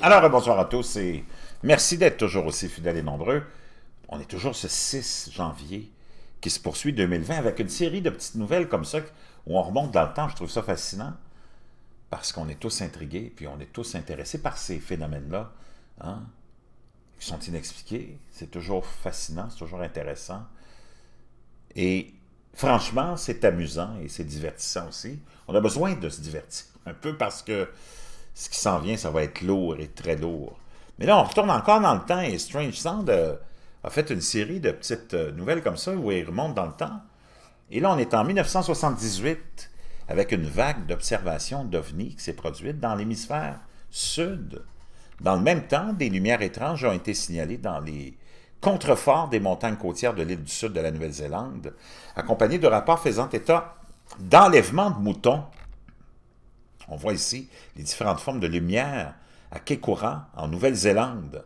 Alors, bonsoir à tous et merci d'être toujours aussi fidèles et nombreux. On est toujours ce 6 janvier qui se poursuit 2020 avec une série de petites nouvelles comme ça où on remonte dans le temps. Je trouve ça fascinant parce qu'on est tous intrigués puis on est tous intéressés par ces phénomènes-là. Hein? sont inexpliqués. C'est toujours fascinant, c'est toujours intéressant. Et franchement, c'est amusant et c'est divertissant aussi. On a besoin de se divertir un peu parce que ce qui s'en vient, ça va être lourd et très lourd. Mais là, on retourne encore dans le temps et Strange Sound euh, a fait une série de petites euh, nouvelles comme ça où il remonte dans le temps. Et là, on est en 1978 avec une vague d'observations d'OVNI qui s'est produite dans l'hémisphère sud. Dans le même temps, des lumières étranges ont été signalées dans les contreforts des montagnes côtières de l'île du sud de la Nouvelle-Zélande, accompagnées de rapports faisant état d'enlèvement de moutons on voit ici les différentes formes de lumière à Kekoura, en Nouvelle-Zélande.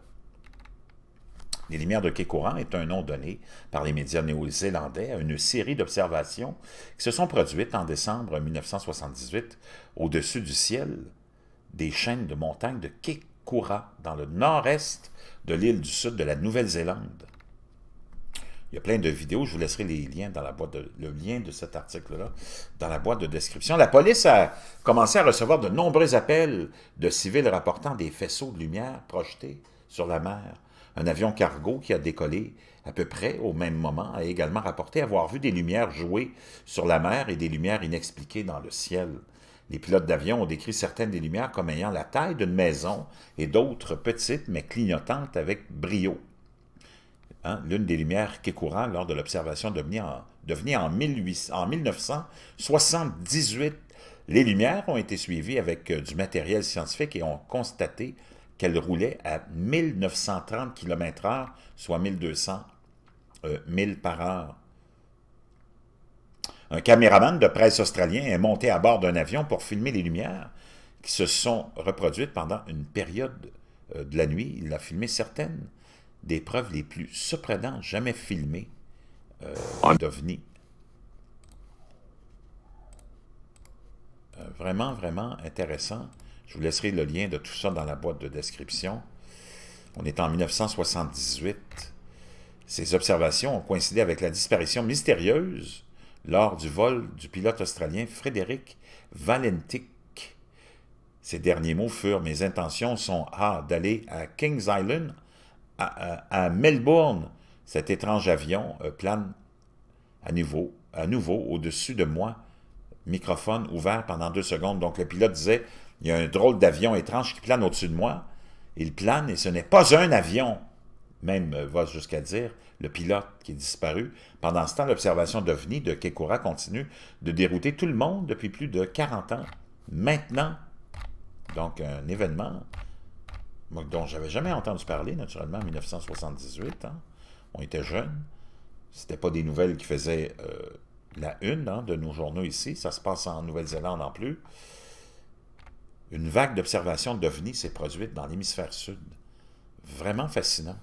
Les Lumières de Kekoura est un nom donné par les médias néo-zélandais à une série d'observations qui se sont produites en décembre 1978 au-dessus du ciel des chaînes de montagnes de Kekoura, dans le nord-est de l'île du sud de la Nouvelle-Zélande. Il y a plein de vidéos, je vous laisserai les liens dans la boîte le lien de cet article-là dans la boîte de description. La police a commencé à recevoir de nombreux appels de civils rapportant des faisceaux de lumière projetés sur la mer. Un avion cargo qui a décollé à peu près au même moment a également rapporté avoir vu des lumières jouer sur la mer et des lumières inexpliquées dans le ciel. Les pilotes d'avion ont décrit certaines des lumières comme ayant la taille d'une maison et d'autres petites mais clignotantes avec brio. Hein, l'une des lumières qui est lors de l'observation devenue en, en, en 1978. Les lumières ont été suivies avec euh, du matériel scientifique et ont constaté qu'elles roulaient à 1930 km h soit 1200 000 euh, par heure. Un caméraman de presse australien est monté à bord d'un avion pour filmer les lumières qui se sont reproduites pendant une période euh, de la nuit. Il a filmé certaines des preuves les plus surprenantes jamais filmées euh, d'OVNI. Euh, vraiment, vraiment intéressant. Je vous laisserai le lien de tout ça dans la boîte de description. On est en 1978. Ces observations ont coïncidé avec la disparition mystérieuse lors du vol du pilote australien Frédéric Valentick. Ces derniers mots furent « Mes intentions sont A, d'aller à Kings Island à, Melbourne, cet étrange avion euh, plane à nouveau, à nouveau au-dessus de moi, microphone ouvert pendant deux secondes. Donc le pilote disait, il y a un drôle d'avion étrange qui plane au-dessus de moi. Il plane et ce n'est pas un avion, même euh, va jusqu'à dire le pilote qui est disparu. Pendant ce temps, l'observation d'OVNI de Kekura continue de dérouter tout le monde depuis plus de 40 ans. Maintenant, donc un événement dont j'avais jamais entendu parler, naturellement, en 1978. Hein. On était jeunes. Ce n'était pas des nouvelles qui faisaient euh, la une hein, de nos journaux ici. Ça se passe en Nouvelle-Zélande en plus. Une vague d'observation d'OVNI s'est produite dans l'hémisphère sud. Vraiment fascinant.